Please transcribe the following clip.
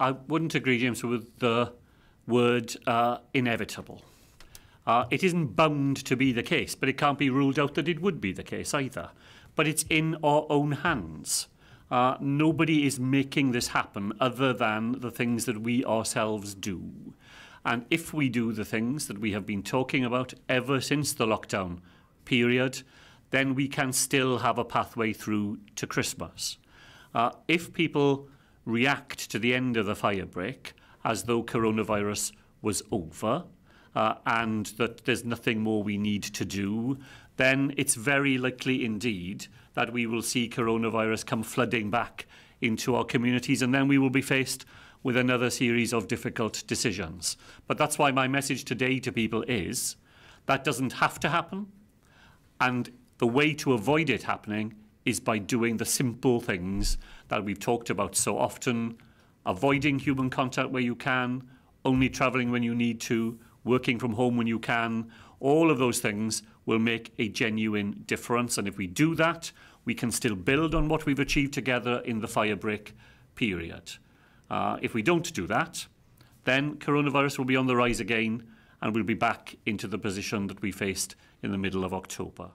I wouldn't agree, James, with the word uh, inevitable. Uh, it isn't bound to be the case, but it can't be ruled out that it would be the case either. But it's in our own hands. Uh, nobody is making this happen other than the things that we ourselves do. And if we do the things that we have been talking about ever since the lockdown period, then we can still have a pathway through to Christmas. Uh, if people react to the end of the firebreak as though coronavirus was over uh, and that there's nothing more we need to do, then it's very likely indeed that we will see coronavirus come flooding back into our communities and then we will be faced with another series of difficult decisions. But that's why my message today to people is that doesn't have to happen and the way to avoid it happening is by doing the simple things that we've talked about so often avoiding human contact where you can, only travelling when you need to, working from home when you can. All of those things will make a genuine difference. And if we do that, we can still build on what we've achieved together in the firebreak period. Uh, if we don't do that, then coronavirus will be on the rise again and we'll be back into the position that we faced in the middle of October.